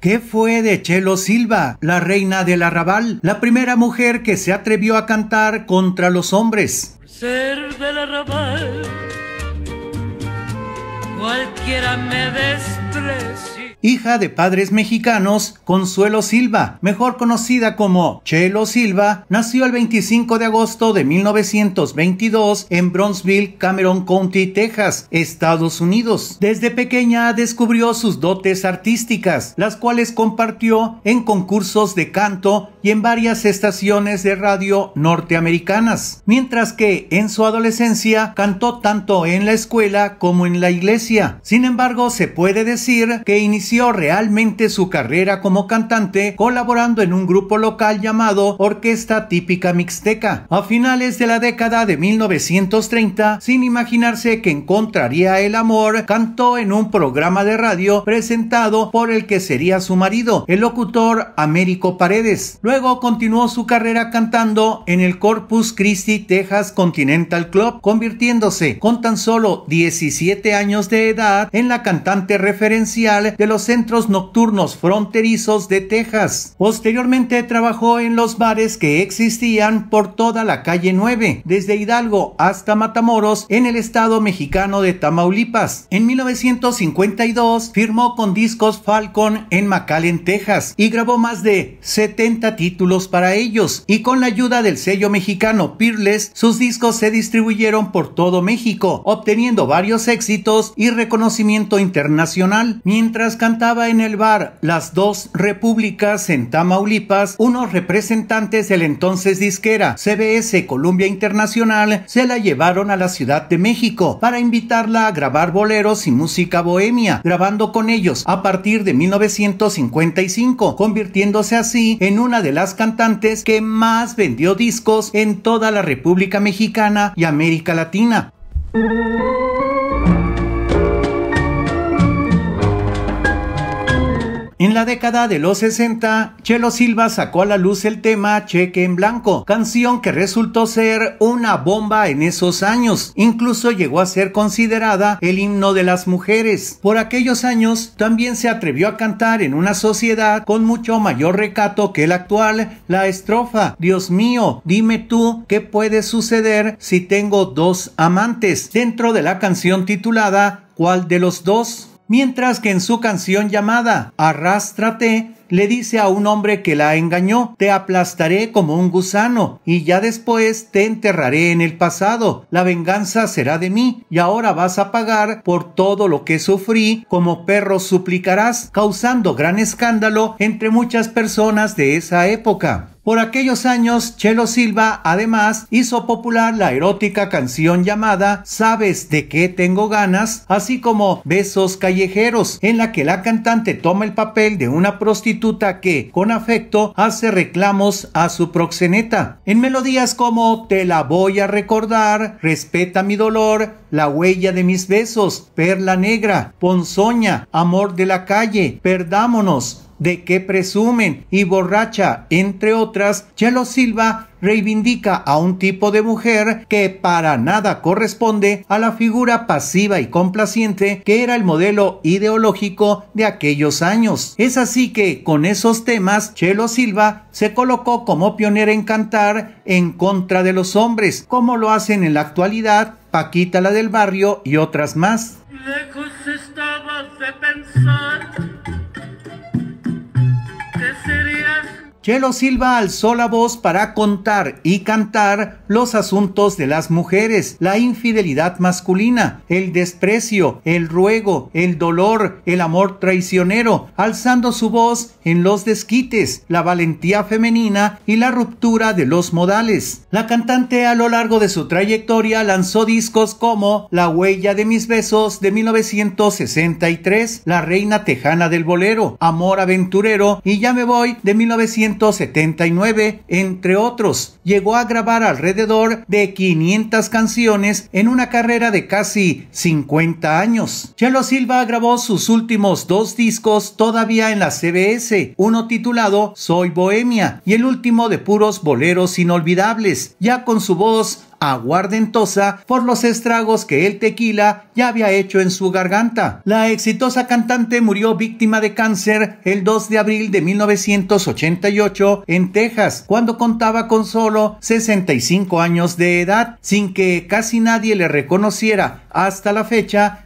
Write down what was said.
¿Qué fue de Chelo Silva, la reina del arrabal, la primera mujer que se atrevió a cantar contra los hombres? Ser del arrabal, cualquiera me desprecia hija de padres mexicanos, Consuelo Silva, mejor conocida como Chelo Silva, nació el 25 de agosto de 1922 en Bronzeville, Cameron County, Texas, Estados Unidos. Desde pequeña descubrió sus dotes artísticas, las cuales compartió en concursos de canto y en varias estaciones de radio norteamericanas, mientras que en su adolescencia cantó tanto en la escuela como en la iglesia. Sin embargo, se puede decir que inició realmente su carrera como cantante colaborando en un grupo local llamado Orquesta Típica Mixteca. A finales de la década de 1930, sin imaginarse que encontraría el amor, cantó en un programa de radio presentado por el que sería su marido, el locutor Américo Paredes. Luego continuó su carrera cantando en el Corpus Christi Texas Continental Club, convirtiéndose con tan solo 17 años de edad en la cantante referencial de los centros nocturnos fronterizos de Texas. Posteriormente trabajó en los bares que existían por toda la calle 9, desde Hidalgo hasta Matamoros, en el estado mexicano de Tamaulipas. En 1952 firmó con Discos Falcon en McAllen, Texas, y grabó más de 70 títulos para ellos, y con la ayuda del sello mexicano Peerless, sus discos se distribuyeron por todo México, obteniendo varios éxitos y reconocimiento internacional, mientras que cantaba en el bar Las Dos Repúblicas en Tamaulipas, unos representantes del entonces disquera CBS Columbia Internacional se la llevaron a la Ciudad de México para invitarla a grabar boleros y música bohemia, grabando con ellos a partir de 1955, convirtiéndose así en una de las cantantes que más vendió discos en toda la República Mexicana y América Latina. la década de los 60, Chelo Silva sacó a la luz el tema Cheque en Blanco, canción que resultó ser una bomba en esos años. Incluso llegó a ser considerada el himno de las mujeres. Por aquellos años, también se atrevió a cantar en una sociedad con mucho mayor recato que el actual, la estrofa Dios mío, dime tú qué puede suceder si tengo dos amantes, dentro de la canción titulada ¿Cuál de los dos? mientras que en su canción llamada Arrástrate le dice a un hombre que la engañó, te aplastaré como un gusano, y ya después te enterraré en el pasado, la venganza será de mí, y ahora vas a pagar por todo lo que sufrí, como perro suplicarás, causando gran escándalo entre muchas personas de esa época. Por aquellos años, Chelo Silva además hizo popular la erótica canción llamada Sabes de qué tengo ganas, así como Besos callejeros, en la que la cantante toma el papel de una prostituta que, con afecto, hace reclamos a su proxeneta. En melodías como Te la voy a recordar, Respeta mi dolor, La huella de mis besos, Perla negra, Ponzoña, Amor de la calle, Perdámonos, de que presumen y borracha, entre otras, Chelo Silva reivindica a un tipo de mujer que para nada corresponde a la figura pasiva y complaciente que era el modelo ideológico de aquellos años. Es así que con esos temas, Chelo Silva se colocó como pionera en cantar en contra de los hombres, como lo hacen en la actualidad Paquita la del barrio y otras más. de pensar Chelo Silva alzó la voz para contar y cantar los asuntos de las mujeres, la infidelidad masculina, el desprecio, el ruego, el dolor, el amor traicionero, alzando su voz en los desquites, la valentía femenina y la ruptura de los modales. La cantante a lo largo de su trayectoria lanzó discos como La huella de mis besos de 1963, La reina tejana del bolero, Amor aventurero y Ya me voy de 1979, entre otros. Llegó a grabar alrededor de 500 canciones en una carrera de casi 50 años. Chelo Silva grabó sus últimos dos discos todavía en la CBS, uno titulado Soy Bohemia y el último de puros boleros inolvidables, ya con su voz aguardentosa por los estragos que el tequila ya había hecho en su garganta. La exitosa cantante murió víctima de cáncer el 2 de abril de 1988 en Texas, cuando contaba con solo 65 años de edad, sin que casi nadie le reconociera hasta la fecha